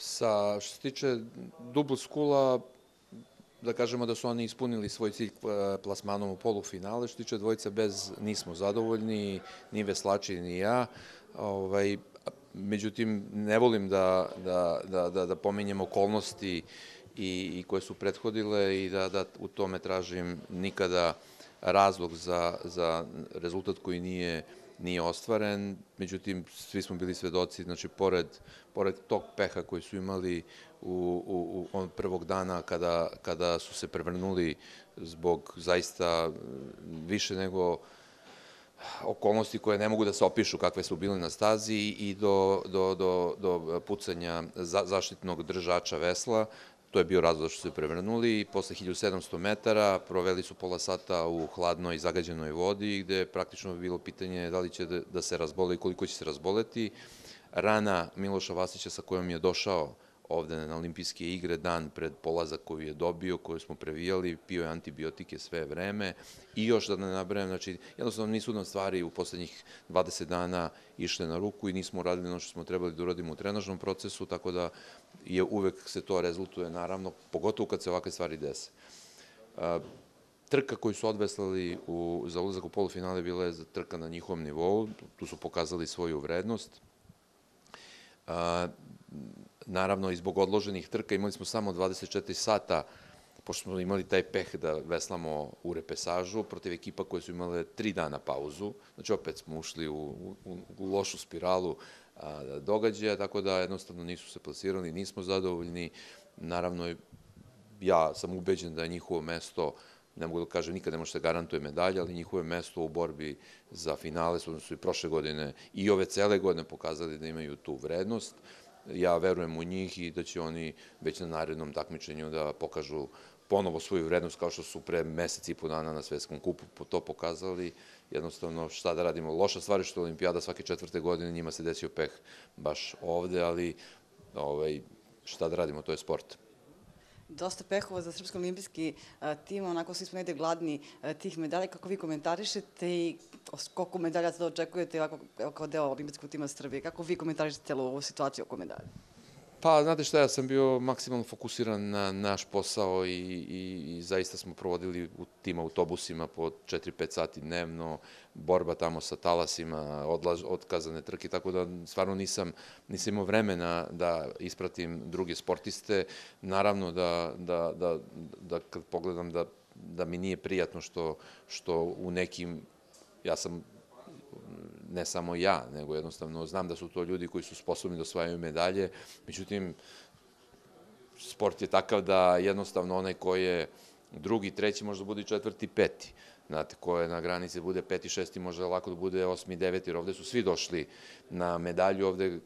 Sa, što se tiče Dubl Skula, da kažemo da su oni ispunili svoj cilj e, plasmanom u polufinale. Što tiče dvojica bez, nismo zadovoljni, ni veslači, ni ja. Ovaj, međutim, ne volim da, da, da, da, da pominjem okolnosti i, i koje su prethodile i da, da u tome tražim nikada razlog za, za rezultat koji nije nije ostvaren, međutim, svi smo bili svedoci, znači, pored, pored tog peha koji su imali u, u, u on prvog dana kada, kada su se prevrnuli zbog zaista mm, više nego okolnosti koje ne mogu da se opišu kakve su bile na stazi i do, do, do, do pucanja zaštitnog držača vesla, To je bio razlog što su se prevrnuli i posle 1700 metara proveli su pola sata u hladnoj i zagađenoj vodi gde je praktično bilo pitanje da li će da, da se razbole i koliko će se razboleti. Rana Miloša Vasića sa kojom je došao ovde na olimpijske igre dan pred polazak koju je dobio, koju smo previjali, pio je antibiotike sve vreme i još da ne nabrajem, znači jednostavno nisu nam stvari u poslednjih 20 dana išle na ruku i nismo uradili ono što smo trebali da uradimo u trenažnom procesu, tako da je uvek se to rezultuje naravno, pogotovo kad se ovakve stvari dese. Trka koju su odveslali u, za ulazak u polufinale bila je trka na njihovom nivou, tu su pokazali svoju vrednost naravno i zbog odloženih trka imali smo samo 24 sata pošto smo imali taj peh da veslamo u repesažu protiv ekipa koje su imale tri dana pauzu, znači opet smo ušli u, u, u lošu spiralu a, događaja, tako da jednostavno nisu se plasirali, nismo zadovoljni, naravno ja sam ubeđen da je njihovo mesto ne mogu da kažem, nikad ne može da se garantuje medalja, ali njihovo mesto u borbi za finale su, su i prošle godine i ove cele godine pokazali da imaju tu vrednost ja verujem u njih i da će oni već na narednom takmičenju da pokažu ponovo svoju vrednost kao što su pre meseci i po dana na svetskom kupu to pokazali. Jednostavno šta da radimo. Loša stvar je što olimpijada svake četvrte godine njima se desio peh baš ovde, ali ovaj, šta da radimo, to je sport dosta pehova za Srpski olimpijski e, tim, onako svi smo negde gladni e, tih medalja, kako vi komentarišete i koliko medalja sada očekujete kao deo olimpijskog tima Srbije, kako vi komentarišete celu ovu situaciju oko medalja? Pa, znate šta, ja sam bio maksimalno fokusiran na naš posao i, i, i zaista smo provodili u tim autobusima po 4-5 sati dnevno, borba tamo sa talasima, odlaž, otkazane trke, tako da stvarno nisam, nisam imao vremena da ispratim druge sportiste. Naravno da, da, da, da kad pogledam da, da mi nije prijatno što, što u nekim, ja sam ne samo ja, nego jednostavno znam da su to ljudi koji su sposobni da osvajaju medalje, međutim, sport je takav da jednostavno onaj ko je drugi, treći, možda bude i četvrti, peti. Znate, ko je na granici bude peti, šesti, možda lako da bude osmi, deveti, jer ovde su svi došli na medalju, ovde e,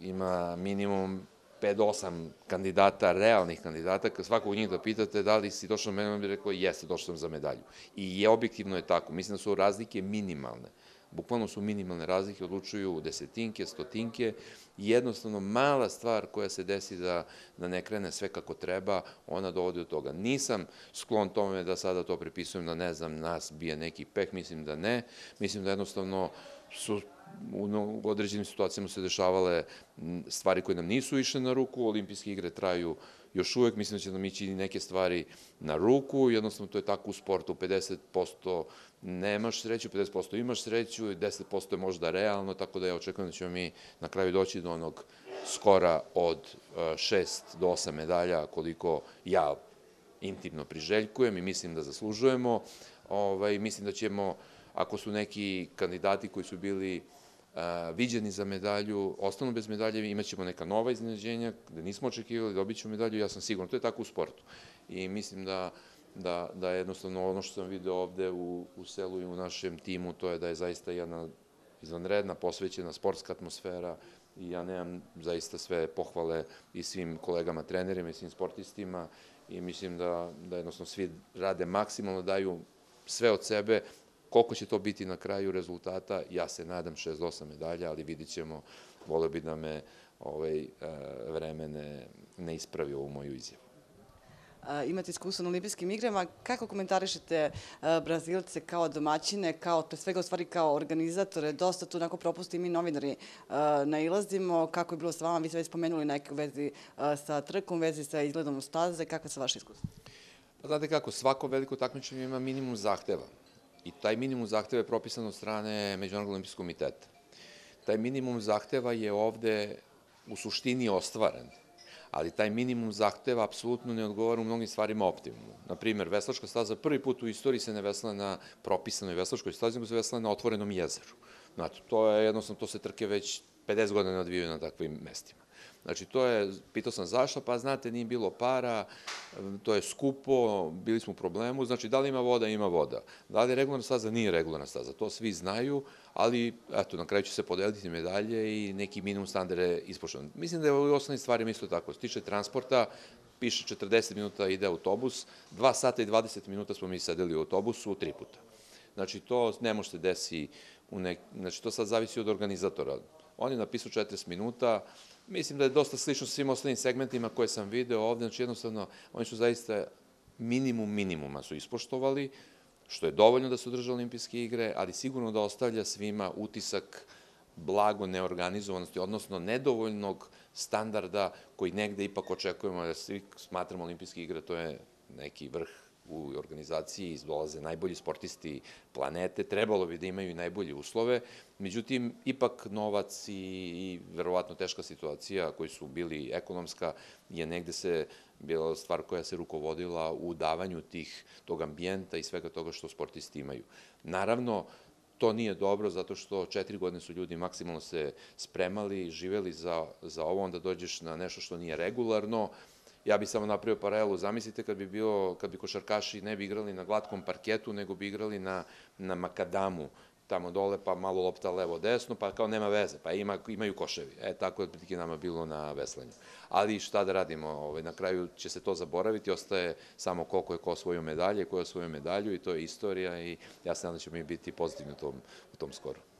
ima minimum 5 osam 8 kandidata, realnih kandidata, svakog od njih da pitate da li si došao na medalju, on rekao jeste, došao sam za medalju. I je objektivno je tako. Mislim da su razlike minimalne bukvalno su minimalne razlike, odlučuju desetinke, stotinke i jednostavno mala stvar koja se desi da, da ne krene sve kako treba, ona dovodi do toga. Nisam sklon tome da sada to prepisujem da ne znam, nas bije neki peh, mislim da ne, mislim da jednostavno su u određenim situacijama se dešavale stvari koje nam nisu išle na ruku, olimpijske igre traju još uvek mislim da će nam ići neke stvari na ruku, jednostavno to je tako u sportu, 50% nemaš sreću, 50% imaš sreću, 10% je možda realno, tako da ja očekujem da ćemo mi na kraju doći do onog skora od 6 e, do 8 medalja, koliko ja intimno priželjkujem i mislim da zaslužujemo. Ovaj, mislim da ćemo, ako su neki kandidati koji su bili viđeni za medalju, ostanu bez medalje, imaćemo neka nova iznenađenja da nismo očekivali, dobit ćemo medalju, ja sam siguran, to je tako u sportu. I mislim da da, da jednostavno ono što sam video ovde u, u selu i u našem timu, to je da je zaista jedna izvanredna, posvećena sportska atmosfera i ja nemam zaista sve pohvale i svim kolegama trenerima i svim sportistima i mislim da, da jednostavno svi rade maksimalno, daju sve od sebe Koliko će to biti na kraju rezultata, ja se nadam 6-8 medalja, ali vidit ćemo, volio bi da me ovaj, eh, vremene ne, ispravi ovu moju izjavu. Imate iskustvo na olimpijskim igrama. Kako komentarišete eh, Brazilce kao domaćine, kao pre svega u stvari kao organizatore? Dosta tu onako propusti mi novinari eh, nailazimo. Kako je bilo sa vama? Vi ste već spomenuli neke u vezi sa trkom, u vezi sa izgledom staze. Kako je sa vaše iskustvo? Pa znate kako, svako veliko takmičenje ima minimum zahteva i taj minimum zahteva je propisan od strane Međunarodnog olimpijskog komiteta. Taj minimum zahteva je ovde u suštini ostvaren, ali taj minimum zahteva apsolutno ne odgovara u mnogim stvarima optimumu. Naprimer, veslačka staza prvi put u istoriji se ne vesla na propisanoj veslačkoj stazi, nego se vesla na otvorenom jezeru. Znači, to je jednostavno, to se trke već 50 godina odvijaju na takvim mestima. Znači, to je, pitao sam zašto, pa znate, nije bilo para, to je skupo, bili smo u problemu, znači, da li ima voda, ima voda. Da li je regularna staza, nije regularna staza, to svi znaju, ali, eto, na kraju će se podeliti medalje i neki minimum standard je ispoštovan. Mislim da je u osnovnim stvari isto tako. Stiče transporta, piše 40 minuta ide autobus, 2 sata i 20 minuta smo mi sedeli u autobusu tri puta. Znači, to ne može se desi u nek... Znači, to sad zavisi od organizatora. On je napisao 40 minuta, mislim da je dosta slično svim ostalim segmentima koje sam video ovde, znači jednostavno oni su zaista minimum minimuma su ispoštovali, što je dovoljno da se održe olimpijske igre, ali sigurno da ostavlja svima utisak blago neorganizovanosti, odnosno nedovoljnog standarda koji negde ipak očekujemo da svi smatramo olimpijske igre, to je neki vrh u organizaciji izdolaze najbolji sportisti planete, trebalo bi da imaju i najbolje uslove, međutim, ipak novac i, i verovatno teška situacija koji su bili ekonomska je negde se bila stvar koja se rukovodila u davanju tih, tog ambijenta i svega toga što sportisti imaju. Naravno, to nije dobro zato što četiri godine su ljudi maksimalno se spremali, živeli za, za ovo, onda dođeš na nešto što nije regularno, Ja bih samo napravio paralelu. Zamislite kad bi, bio, kad bi košarkaši ne bi igrali na glatkom parketu, nego bi igrali na, na makadamu tamo dole, pa malo lopta levo-desno, pa kao nema veze, pa ima, imaju koševi. E, tako je prilike nama bilo na veslanju. Ali šta da radimo, ovaj, na kraju će se to zaboraviti, ostaje samo koliko je ko osvojio medalje, ko je osvojio medalju i to je istorija i ja se nadam da ćemo mi biti pozitivni u tom, u tom skoru.